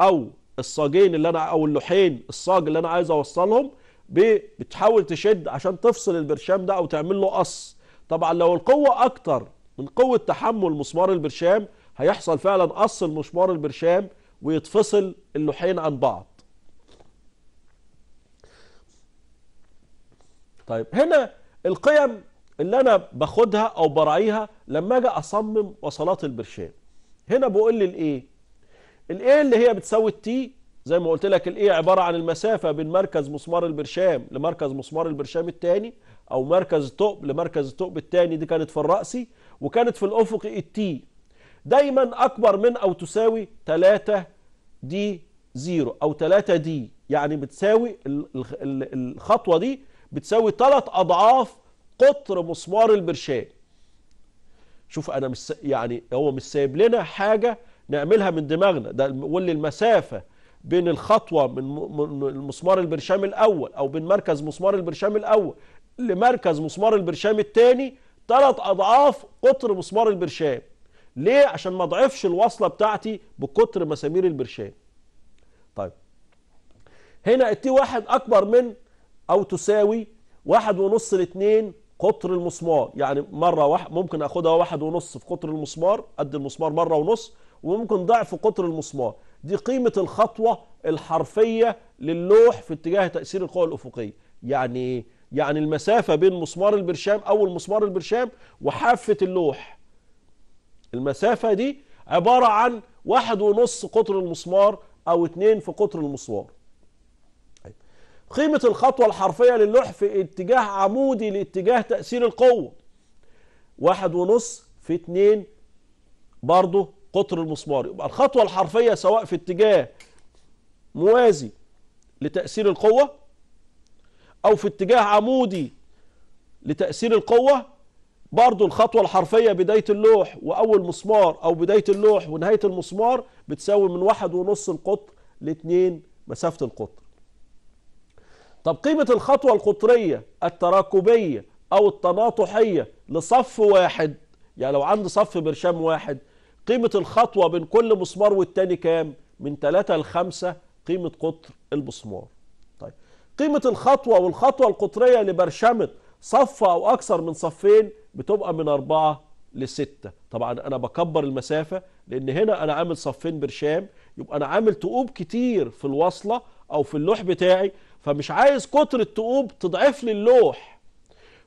او الصاجين اللي انا او اللوحين الصاج اللي انا عايز اوصلهم بتحاول تشد عشان تفصل البرشام ده او تعمل له قص طبعا لو القوة أكتر من قوة تحمل مسمار البرشام هيحصل فعلا قص المسمار البرشام ويتفصل اللوحين عن بعض طيب هنا القيم اللي أنا باخدها أو براعيها لما أجي أصمم وصلات البرشام هنا بقول لي الإيه الإيه اللي هي بتساوي التي زي ما قلت لك الإيه عبارة عن المسافة بين مركز مسمار البرشام لمركز مسمار البرشام الثاني او مركز الثقب لمركز الثقب الثاني دي كانت في الرأسي وكانت في الافق التي دايما اكبر من او تساوي 3 دي زيرو او 3 دي يعني بتساوي الخطوة دي بتساوي 3 اضعاف قطر مسمار البرشام شوف انا مش يعني هو مش سايب لنا حاجة نعملها من دماغنا ده واللي المسافة بين الخطوة من المسمار البرشام الأول أو بين مركز مسمار البرشام الأول لمركز مسمار البرشام الثاني ثلاث اضعاف قطر مسمار البرشام ليه عشان ما اضعفش الوصله بتاعتي بقطر مسامير البرشام طيب هنا التي واحد اكبر من او تساوي واحد ونص لاتنين قطر المسمار يعني مرة واحد ممكن اخدها واحد ونص في قطر المسمار قد المسمار مرة ونص وممكن ضعف قطر المسمار دي قيمة الخطوة الحرفية للوح في اتجاه تأثير القوة الأفقية يعني ايه يعني المسافة بين مسمار البرشام أول مسمار البرشام وحافة اللوح المسافة دي عبارة عن واحد ونص قطر المسمار أو اتنين في قطر المسمار طيب. قيمة الخطوة الحرفية للوح في اتجاه عمودي لاتجاه تأثير القوة واحد ونص في اتنين برضه قطر المسمار يبقى الخطوة الحرفية سواء في اتجاه موازي لتأثير القوة أو في اتجاه عمودي لتأثير القوة برضو الخطوة الحرفية بداية اللوح وأول مسمار أو بداية اللوح ونهاية المسمار بتساوي من واحد ونص القطر لاتنين مسافة القطر طب قيمة الخطوة القطرية التراكبية أو التناطحية لصف واحد يعني لو عندي صف برشام واحد قيمة الخطوة بين كل مسمار والتاني كام؟ من ثلاثة لخمسة قيمة قطر المسمار قيمة الخطوة والخطوة القطرية لبرشمة صف أو أكثر من صفين بتبقى من أربعة لستة طبعا أنا بكبر المسافة لأن هنا أنا عامل صفين برشام يبقى أنا عامل تقوب كتير في الوصلة أو في اللوح بتاعي فمش عايز كتر التقوب تضعف لي اللوح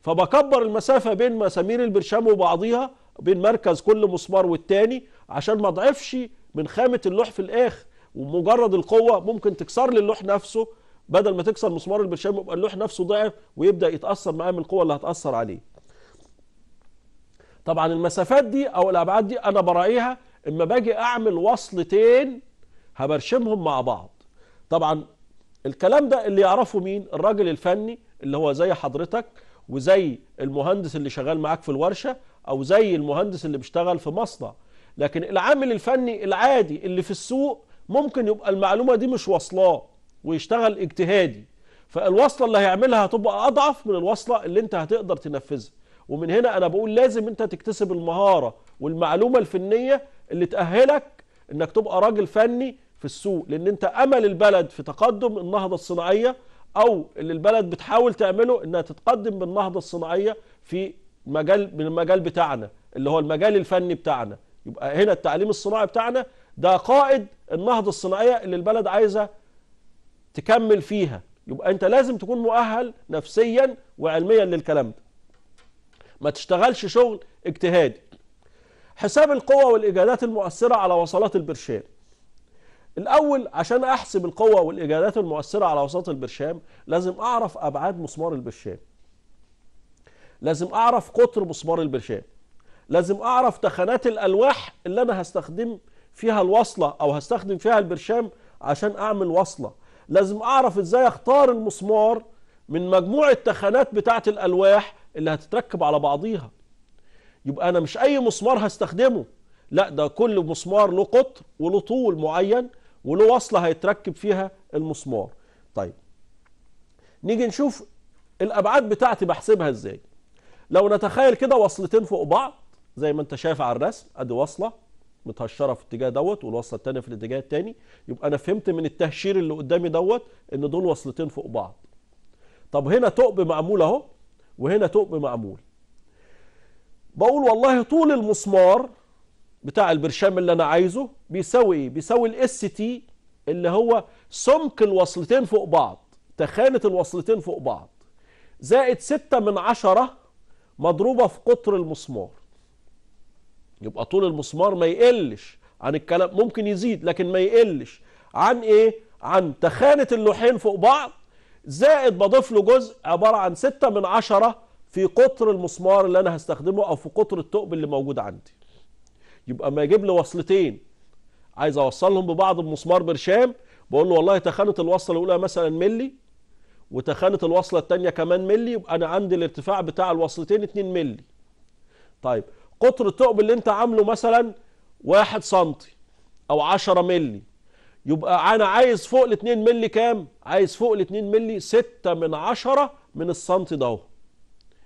فبكبر المسافة بين مسامير البرشام وبعضيها بين مركز كل مسمار والتاني عشان ما اضعفش من خامة اللوح في الآخر ومجرد القوة ممكن تكسر لي اللوح نفسه بدل ما تكسر مسمار البرشام يبقى اللوح نفسه ضعف ويبدا يتاثر معاه من القوه اللي هتاثر عليه طبعا المسافات دي او الابعاد دي انا براعيها اما باجي اعمل وصلتين هبرشمهم مع بعض طبعا الكلام ده اللي يعرفه مين الراجل الفني اللي هو زي حضرتك وزي المهندس اللي شغال معاك في الورشه او زي المهندس اللي بيشتغل في مصنع لكن العامل الفني العادي اللي في السوق ممكن يبقى المعلومه دي مش واصلاه ويشتغل اجتهادي فالوصلة اللي هيعملها هتبقى أضعف من الوصلة اللي أنت هتقدر تنفذها ومن هنا أنا بقول لازم أنت تكتسب المهارة والمعلومة الفنية اللي تأهلك أنك تبقى راجل فني في السوق لأن أنت أمل البلد في تقدم النهضة الصناعية أو اللي البلد بتحاول تعمله أنها تتقدم بالنهضة الصناعية في مجال من المجال بتاعنا اللي هو المجال الفني بتاعنا يبقى هنا التعليم الصناعي بتاعنا ده قائد النهضة الصناعية اللي البلد عايزة تكمل فيها يبقى انت لازم تكون مؤهل نفسيا وعلميا للكلام ده ما تشتغلش شغل اجتهادي حساب القوة والإجادات المؤثرة على وصلات البرشام الأول عشان أحسب القوة والإجادات المؤثرة على وصلات البرشام لازم أعرف أبعاد مسمار البرشام لازم أعرف قطر مسمار البرشام لازم أعرف تخانات الألواح اللي أنا هستخدم فيها الوصلة أو هستخدم فيها البرشام عشان أعمل وصلة لازم اعرف ازاي اختار المسمار من مجموعة تخانات بتاعة الالواح اللي هتتركب على بعضيها يبقى انا مش اي مسمار هستخدمه لا ده كل مسمار له قطر وله طول معين وله وصلة هيتركب فيها المسمار طيب نيجي نشوف الابعاد بتاعتي بحسبها ازاي لو نتخيل كده وصلتين فوق بعض زي ما انت شايف على الرسم ادي وصله متهشره في الاتجاه دوت والوصله الثانيه في الاتجاه الثاني يبقى انا فهمت من التهشير اللي قدامي دوت ان دول وصلتين فوق بعض طب هنا ثقب معمول اهو وهنا ثقب معمول بقول والله طول المسمار بتاع البرشام اللي انا عايزه بيساوي ايه بيساوي الاس تي اللي هو سمك الوصلتين فوق بعض تخانه الوصلتين فوق بعض زائد 6 من عشرة مضروبه في قطر المسمار يبقى طول المسمار ما يقلش عن الكلام ممكن يزيد لكن ما يقلش عن ايه عن تخانة اللوحين فوق بعض زائد بضيف له جزء عبارة عن ستة من عشرة في قطر المسمار اللي انا هستخدمه او في قطر الثقب اللي موجود عندي يبقى ما يجيب لي وصلتين عايز اوصلهم ببعض بمسمار برشام بقول له والله تخانة الوصلة الاولى مثلا ملي وتخانة الوصلة الثانية كمان ملي يبقى انا عندي الارتفاع بتاع الوصلتين 2 ملي طيب قطر الثقب اللي انت عامله مثلا واحد سنتي او 10 ملي يبقى انا عايز فوق ال 2 ملي كام عايز فوق ال 2 ملي 6 من 10 من السنتي ده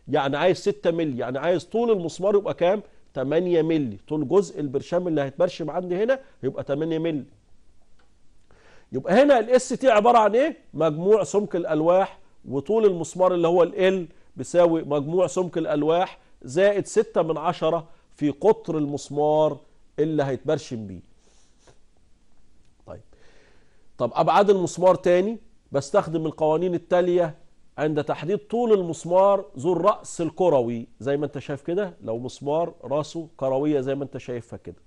يعني عايز 6 ملي يعني عايز طول المسمار يبقى كام 8 ملي طول جزء البرشام اللي هيتبرشم عندي هنا يبقى 8 ملي يبقى هنا الاس تي عباره عن ايه مجموع سمك الالواح وطول المسمار اللي هو ال بيساوي مجموع سمك الالواح زائد ستة من عشرة في قطر المسمار اللي هيتبرشم بيه طيب طب ابعاد المسمار تاني بستخدم القوانين التالية عند تحديد طول المسمار ذو الرأس الكروي زي ما انت شايف كده لو مسمار راسه كروية زي ما انت شايفها كده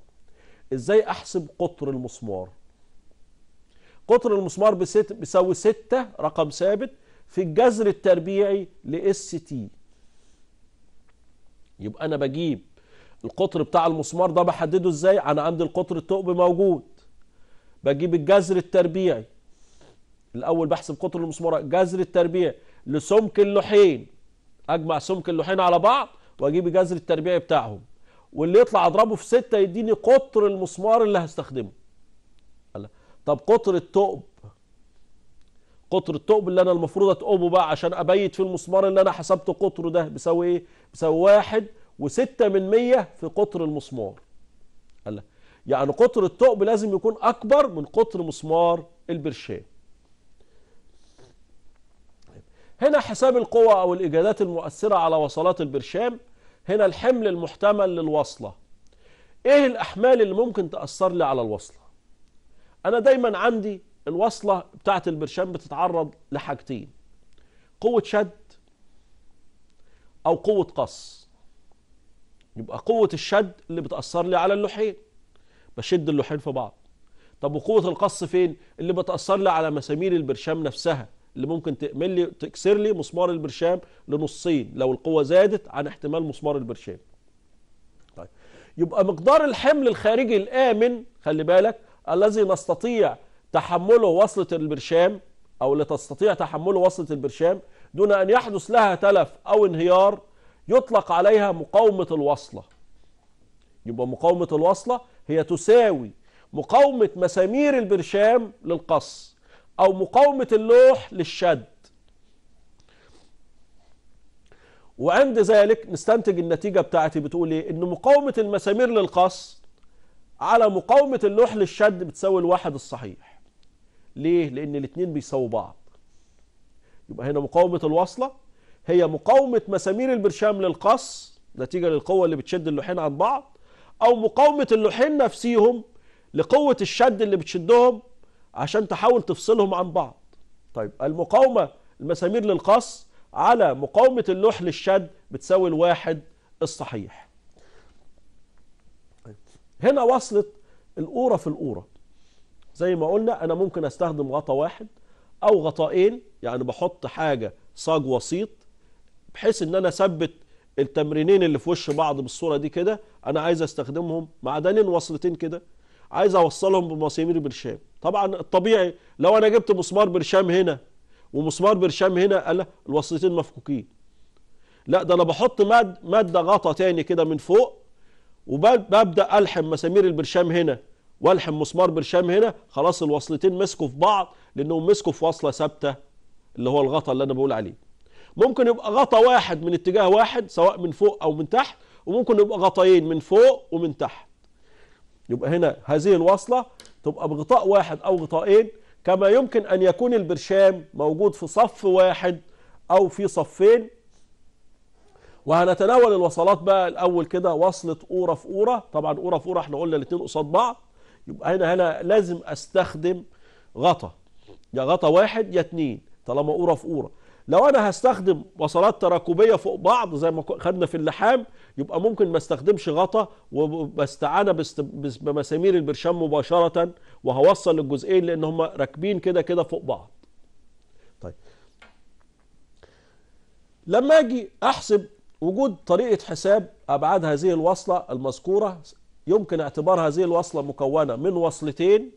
ازاي احسب قطر المسمار قطر المسمار بيساوي 6 رقم ثابت في الجذر التربيعي لاس تي يبقى انا بجيب القطر بتاع المسمار ده بحدده ازاي انا عندي القطر الثقب موجود بجيب الجذر التربيعي الاول بحسب قطر المسمار جذر التربيعي لسمك اللوحين اجمع سمك اللوحين على بعض واجيب الجذر التربيعي بتاعهم واللي يطلع اضربه في ستة يديني قطر المسمار اللي هستخدمه طب قطر الثقب قطر الثقب اللي انا المفروض اتقبه بقى عشان ابيت في المسمار اللي انا حسبت قطره ده بيساوي ايه بيساوي واحد وستة من مية في قطر المسمار قال يعني قطر الثقب لازم يكون اكبر من قطر مسمار البرشام هنا حساب القوى او الاجادات المؤثرة على وصلات البرشام هنا الحمل المحتمل للوصلة ايه الاحمال اللي ممكن تأثر لي على الوصلة انا دايما عندي الوصلة بتاعة البرشام بتتعرض لحاجتين قوة شد أو قوة قص يبقى قوة الشد اللي بتأثر لي على اللوحين بشد اللوحين في بعض طب وقوة القص فين اللي بتأثر لي على مسامير البرشام نفسها اللي ممكن تأمل لي تكسر لي مسمار البرشام لنصين لو القوة زادت عن احتمال مسمار البرشام طيب يبقى مقدار الحمل الخارجي الآمن خلي بالك الذي نستطيع تحمله وصلة البرشام أو لتستطيع تحمله وصلة البرشام دون أن يحدث لها تلف أو انهيار يطلق عليها مقاومة الوصلة يبقى مقاومة الوصلة هي تساوي مقاومة مسامير البرشام للقص أو مقاومة اللوح للشد وعند ذلك نستنتج النتيجة بتاعتي بتقول إيه إن مقاومة المسامير للقص على مقاومة اللوح للشد بتساوي الواحد الصحيح ليه لان الاتنين بيساووا بعض يبقى هنا مقاومه الوصله هي مقاومه مسامير البرشام للقص نتيجه للقوه اللي بتشد اللوحين عن بعض او مقاومه اللوحين نفسيهم لقوه الشد اللي بتشدهم عشان تحاول تفصلهم عن بعض طيب المقاومه المسامير للقص على مقاومه اللوح للشد بتساوي الواحد الصحيح طيب، هنا وصلت الأورة في الأورة زي ما قلنا أنا ممكن أستخدم غطاء واحد أو غطائين يعني بحط حاجة صاج وسيط بحيث إن أنا أثبت التمرينين اللي في وش بعض بالصورة دي كده أنا عايز أستخدمهم معدنين وصلتين كده عايز أوصلهم بمسامير برشام طبعا الطبيعي لو أنا جبت مسمار برشام هنا ومسمار برشام هنا قال الوصلتين مفكوكين لا ده انا بحط ماده غطا تاني كده من فوق وببدا الحم مسامير البرشام هنا والحم مسمار برشام هنا خلاص الوصلتين مسكوا في بعض لانهم مسكوا في وصله ثابته اللي هو الغطا اللي انا بقول عليه ممكن يبقى غطا واحد من اتجاه واحد سواء من فوق او من تحت وممكن يبقى غطاين من فوق ومن تحت يبقى هنا هذه الوصله تبقى بغطاء واحد او غطائين كما يمكن ان يكون البرشام موجود في صف واحد او في صفين وهنتناول الوصلات بقى الاول كده وصله قوره في قوره طبعا قوره في قوره احنا قلنا الاثنين قصاد بعض يبقى هنا هنا لازم استخدم غطا يا غطا واحد يا اتنين طالما قوره في قوره لو انا هستخدم وصلات تراكبيه فوق بعض زي ما خدنا في اللحام يبقى ممكن ما استخدمش غطا وبستعانى بمسامير البرشام مباشره وهوصل للجزئين لان هم راكبين كده كده فوق بعض طيب لما اجي احسب وجود طريقه حساب ابعاد هذه الوصله المذكوره يمكن اعتبار هذه الوصلة مكونة من وصلتين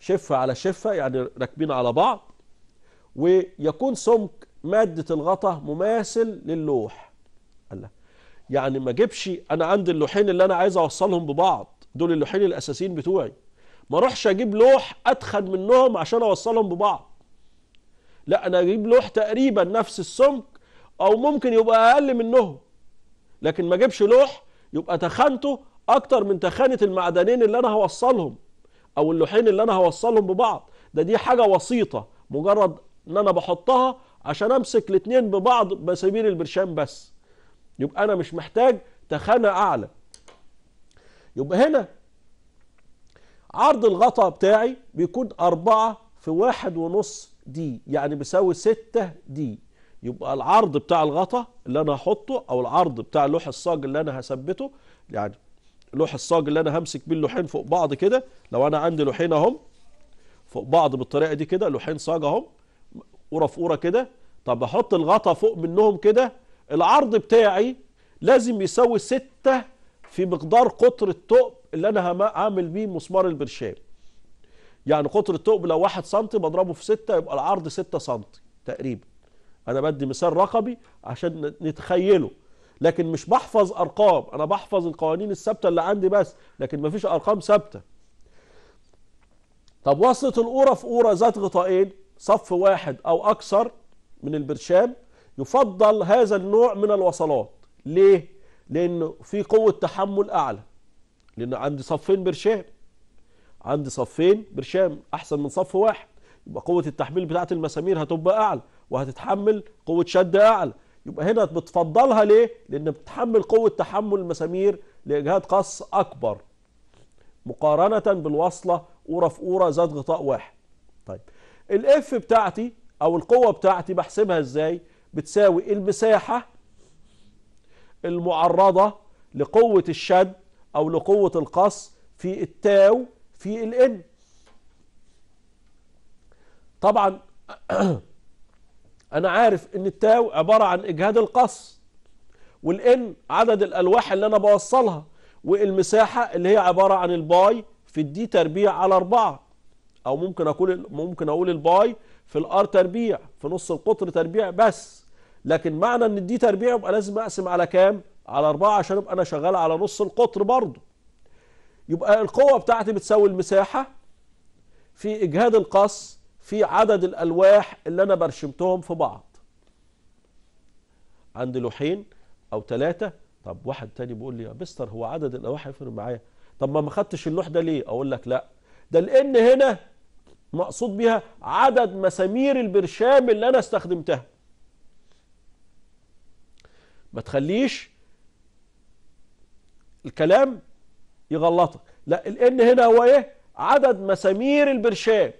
شفة على شفة يعني راكبين على بعض ويكون سمك مادة الغطاء مماثل للوح لك يعني ما اجيبش انا عندي اللوحين اللي انا عايز اوصلهم ببعض دول اللوحين الاساسيين بتوعي ما اروحش اجيب لوح اتخن منهم عشان اوصلهم ببعض لا انا اجيب لوح تقريبا نفس السمك او ممكن يبقى اقل منهم لكن ما اجيبش لوح يبقى تخنته اكتر من تخانه المعدنين اللي انا هوصلهم او اللوحين اللي انا هوصلهم ببعض ده دي حاجه وسيطه مجرد ان انا بحطها عشان امسك الاتنين ببعض بسبيل البرشام بس يبقى انا مش محتاج تخانه اعلى يبقى هنا عرض الغطاء بتاعي بيكون أربعة في واحد ونص دي يعني بيساوي ستة دي يبقى العرض بتاع الغطاء اللي أنا هحطه أو العرض بتاع لوح الصاج اللي أنا هثبته يعني لوح الصاج اللي انا همسك بيه اللوحين فوق بعض كده لو انا عندي لوحين اهم فوق بعض بالطريقه دي كده لوحين صاج اهم قوره في قوره كده طب احط الغطا فوق منهم كده العرض بتاعي لازم يساوي سته في مقدار قطر الثقب اللي انا هعمل بيه مسمار البرشام يعني قطر الثقب لو 1 سم بضربه في 6 يبقى العرض 6 سم تقريبا انا بدي مثال رقمي عشان نتخيله لكن مش بحفظ ارقام انا بحفظ القوانين الثابته اللي عندي بس لكن مفيش ارقام ثابته طب وصلت القوره في قوره ذات غطائين صف واحد او اكثر من البرشام يفضل هذا النوع من الوصلات ليه لانه في قوه تحمل اعلى لان عندي صفين برشام عندي صفين برشام احسن من صف واحد يبقى قوه التحميل بتاعه المسامير هتبقى اعلى وهتتحمل قوه شد اعلى يبقى هنا بتفضلها ليه؟ لأن بتحمل قوة تحمل المسامير لإجهاد قص أكبر مقارنة بالوصلة قورة في قورة ذات غطاء واحد طيب الاف بتاعتي أو القوة بتاعتي بحسبها إزاي؟ بتساوي المساحة المعرضة لقوة الشد أو لقوة القص في التاو في الإن طبعا أنا عارف إن التاو عبارة عن إجهاد القص والإن عدد الألواح اللي أنا بوصلها والمساحة اللي هي عبارة عن الباي في الدي تربيع على أربعة أو ممكن أقول ممكن أقول الباي في الآر تربيع في نص القطر تربيع بس لكن معنى إن الدي تربيع يبقى لازم أقسم على كام؟ على أربعة عشان أبقى أنا شغال على نص القطر برضه يبقى القوة بتاعتي بتساوي المساحة في إجهاد القص في عدد الألواح اللي أنا برشمتهم في بعض عندي لوحين أو ثلاثة طب واحد تاني بيقول لي يا مستر هو عدد الألواح هيفرق معايا طب ما ما خدتش اللوح ده ليه أقول لك لا ده لأن هنا مقصود بيها عدد مسامير البرشام اللي أنا استخدمتها ما تخليش الكلام يغلطك لا الان هنا هو ايه عدد مسامير البرشام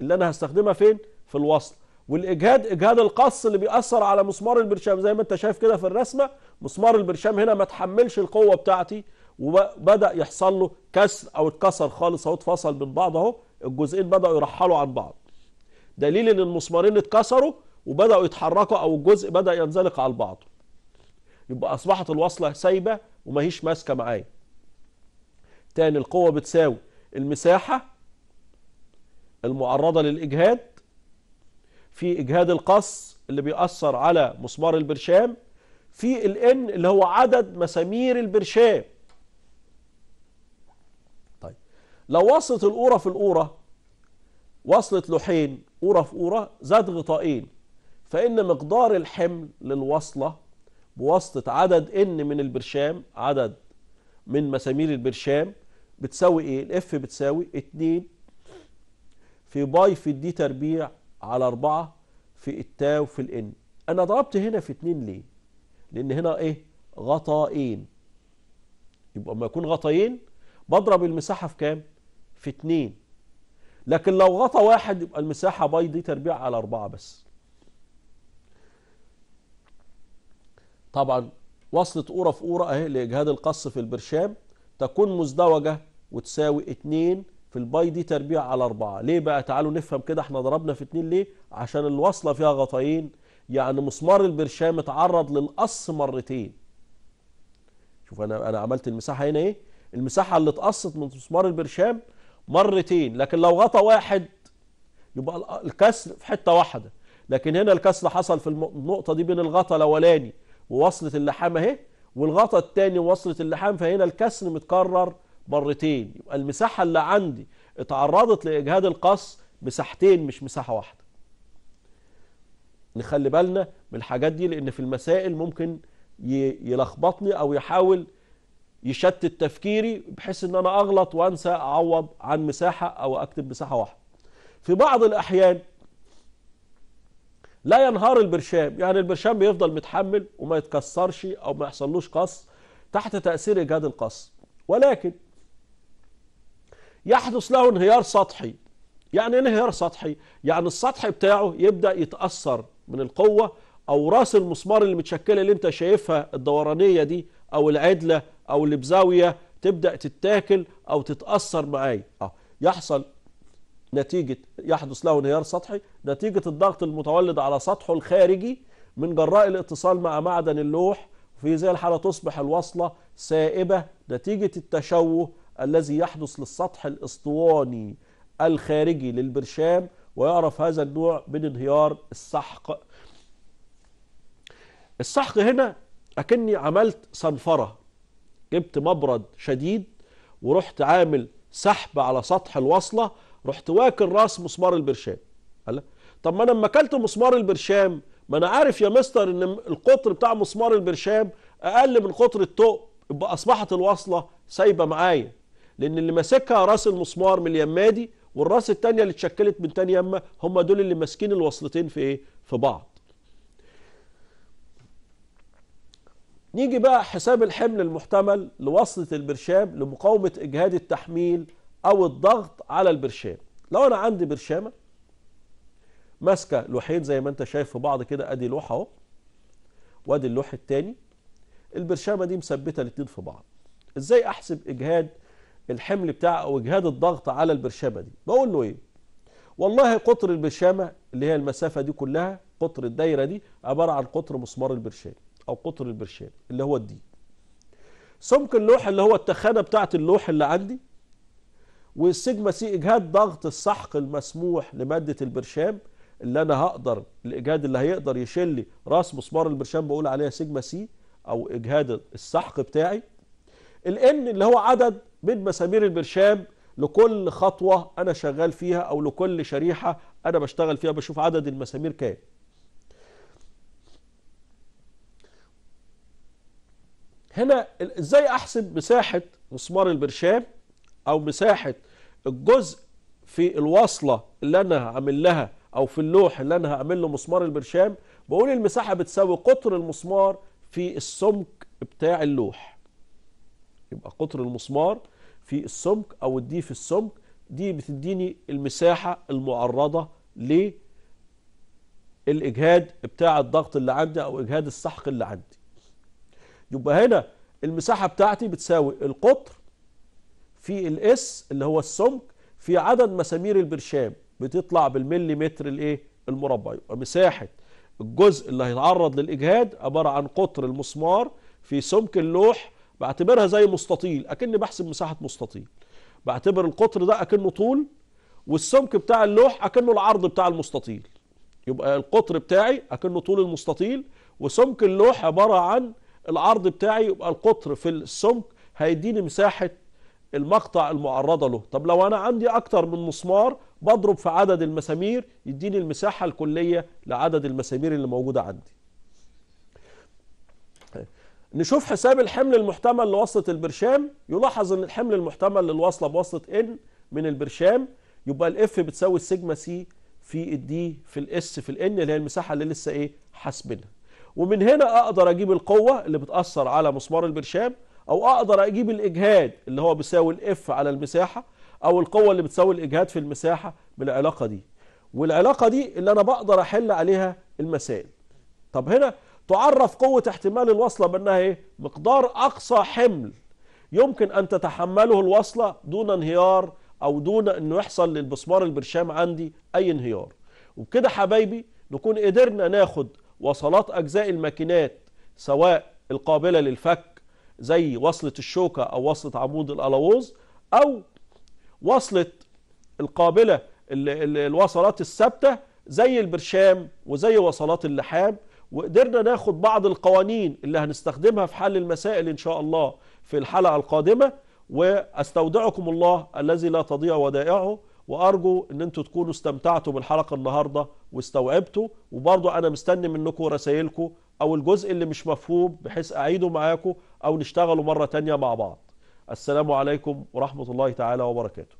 اللي انا هستخدمها فين في الوصل والاجهاد اجهاد القص اللي بيأثر على مسمار البرشام زي ما انت شايف كده في الرسمه مسمار البرشام هنا ما تحملش القوه بتاعتي وبدا يحصل له كسر او اتكسر خالص او اتفصل من بعض اهو الجزئين بداوا يرحلوا عن بعض دليل ان المسمارين اتكسروا وبداوا يتحركوا او الجزء بدا ينزلق على بعضه يبقى اصبحت الوصله سايبه وما هيش ماسكه معايا تاني القوه بتساوي المساحه المعرضة للإجهاد في إجهاد القص اللي بيأثر على مسمار البرشام في الان اللي هو عدد مسامير البرشام طيب لو وصلت القورة في القورة وصلت لوحين قورة في قورة زاد غطائين فإن مقدار الحمل للوصلة بواسطة عدد ان من البرشام عدد من مسامير البرشام بتساوي ايه؟ الاف بتساوي 2 في باي في الدي تربيع على أربعة في التاو في الان انا ضربت هنا في اتنين ليه لان هنا ايه غطائين يبقى ما يكون غطائين بضرب المساحه في كام في اتنين لكن لو غطى واحد يبقى المساحه باي دي تربيع على أربعة بس طبعا وصلة قورة في قورة اهي لإجهاد القص في البرشام تكون مزدوجة وتساوي 2 في الباي دي تربيع على أربعة ليه بقى تعالوا نفهم كده احنا ضربنا في اتنين ليه عشان الوصلة فيها غطاين يعني مسمار البرشام اتعرض للقص مرتين شوف انا انا عملت المساحة هنا ايه المساحة اللي اتقصت من مسمار البرشام مرتين لكن لو غطى واحد يبقى الكسر في حتة واحدة لكن هنا الكسر حصل في النقطة دي بين الغطا الاولاني ووصلة اللحام اهي والغطا الثاني ووصلة اللحام فهنا الكسر متكرر مرتين يبقى المساحة اللي عندي اتعرضت لإجهاد القص مساحتين مش مساحة واحدة نخلي بالنا من الحاجات دي لأن في المسائل ممكن يلخبطني أو يحاول يشتت تفكيري بحيث ان انا اغلط وانسى اعوض عن مساحة او اكتب مساحة واحدة في بعض الاحيان لا ينهار البرشام يعني البرشام بيفضل متحمل وما يتكسرش او ما يحصلوش قص تحت تأثير اجهاد القص ولكن يحدث له انهيار سطحي يعني انهيار سطحي يعني السطح بتاعه يبدأ يتأثر من القوة أو راس المسمار اللي متشكلة اللي انت شايفها الدورانية دي أو العدلة أو اللي بزاوية تبدأ تتاكل أو تتأثر معايا اه يحصل نتيجة يحدث له انهيار سطحي نتيجة الضغط المتولد على سطحه الخارجي من جراء الاتصال مع معدن اللوح في زي الحالة تصبح الوصلة سائبة نتيجة التشوه الذي يحدث للسطح الاسطواني الخارجي للبرشام ويعرف هذا النوع من انهيار السحق السحق هنا اكني عملت صنفره جبت مبرد شديد ورحت عامل سحب على سطح الوصله رحت واكل راس مسمار البرشام طب ما انا لما اكلت مسمار البرشام ما انا عارف يا مستر ان القطر بتاع مسمار البرشام اقل من قطر التوق يبقى اصبحت الوصله سايبه معايا لأن اللي ماسكها راس المسمار من اليمادي والراس التانية اللي اتشكلت من تاني يمة هم دول اللي ماسكين الوصلتين في ايه؟ في بعض. نيجي بقى حساب الحمل المحتمل لوصلة البرشام لمقاومة إجهاد التحميل أو الضغط على البرشام. لو أنا عندي برشامة ماسكة لوحين زي ما أنت شايف في بعض كده أدي لوحة أهو وأدي اللوح التاني. البرشامة دي مثبتة الاتنين في بعض. إزاي أحسب إجهاد الحمل بتاع او اجهاد الضغط على البرشامه دي بقول له ايه والله قطر البرشامه اللي هي المسافه دي كلها قطر الدايره دي عباره عن قطر مسمار البرشام او قطر البرشام اللي هو الدي سمك اللوح اللي هو التخانه بتاعه اللوح اللي عندي والسيجما سي اجهاد ضغط السحق المسموح لماده البرشام اللي انا هقدر الاجهاد اللي هيقدر يشيل لي راس مسمار البرشام بقول عليها سيجما سي او اجهاد السحق بتاعي الان اللي هو عدد من مسامير البرشام لكل خطوة أنا شغال فيها أو لكل شريحة أنا بشتغل فيها بشوف عدد المسامير كام هنا ازاي احسب مساحة مسمار البرشام او مساحة الجزء في الوصلة اللي انا هعمل لها او في اللوح اللي انا هعمل له مسمار البرشام بقول المساحة بتساوي قطر المسمار في السمك بتاع اللوح يبقى قطر المسمار في السمك او الدي في السمك دي بتديني المساحة المعرضة للإجهاد بتاع الضغط اللي عندي أو إجهاد السحق اللي عندي يبقى هنا المساحة بتاعتي بتساوي القطر في الاس اللي هو السمك في عدد مسامير البرشام بتطلع بالمليمتر الايه المربع يبقى مساحة الجزء اللي هيتعرض للإجهاد عبارة عن قطر المسمار في سمك اللوح بعتبرها زي مستطيل اكني بحسب مساحه مستطيل بعتبر القطر ده اكنه طول والسمك بتاع اللوح اكنه العرض بتاع المستطيل يبقى القطر بتاعي اكنه طول المستطيل وسمك اللوح عباره عن العرض بتاعي يبقى القطر في السمك هيديني مساحه المقطع المعرضه له طب لو انا عندي اكتر من مسمار بضرب في عدد المسامير يديني المساحه الكليه لعدد المسامير اللي موجوده عندي نشوف حساب الحمل المحتمل لوصلة البرشام يلاحظ ان الحمل المحتمل للوصلة بواسطة ان من البرشام يبقى الاف بتساوي السيجما سي في الدي في الاس في الان اللي هي المساحة اللي لسه ايه حاسبينها ومن هنا اقدر اجيب القوة اللي بتأثر على مسمار البرشام او اقدر اجيب الاجهاد اللي هو بيساوي الاف على المساحة او القوة اللي بتساوي الاجهاد في المساحة بالعلاقه دي والعلاقة دي اللي انا بقدر احل عليها المسائل طب هنا تعرف قوة احتمال الوصلة بأنها إيه؟ مقدار أقصى حمل يمكن أن تتحمله الوصلة دون انهيار أو دون أنه يحصل للمسمار البرشام عندي أي انهيار وبكده حبايبي نكون قدرنا ناخد وصلات أجزاء الماكينات سواء القابلة للفك زي وصلة الشوكة أو وصلة عمود الألاوز أو وصلة القابلة الوصلات الثابتة زي البرشام وزي وصلات اللحام وقدرنا ناخد بعض القوانين اللي هنستخدمها في حل المسائل إن شاء الله في الحلقة القادمة واستودعكم الله الذي لا تضيع ودائعه وارجو ان أنتم تكونوا استمتعتوا بالحلقه النهارده واستوعبتوا وبرضو انا مستني منكم رسائلكم او الجزء اللي مش مفهوم بحيث اعيده معاكم او نشتغلوا مره تانية مع بعض السلام عليكم ورحمه الله تعالى وبركاته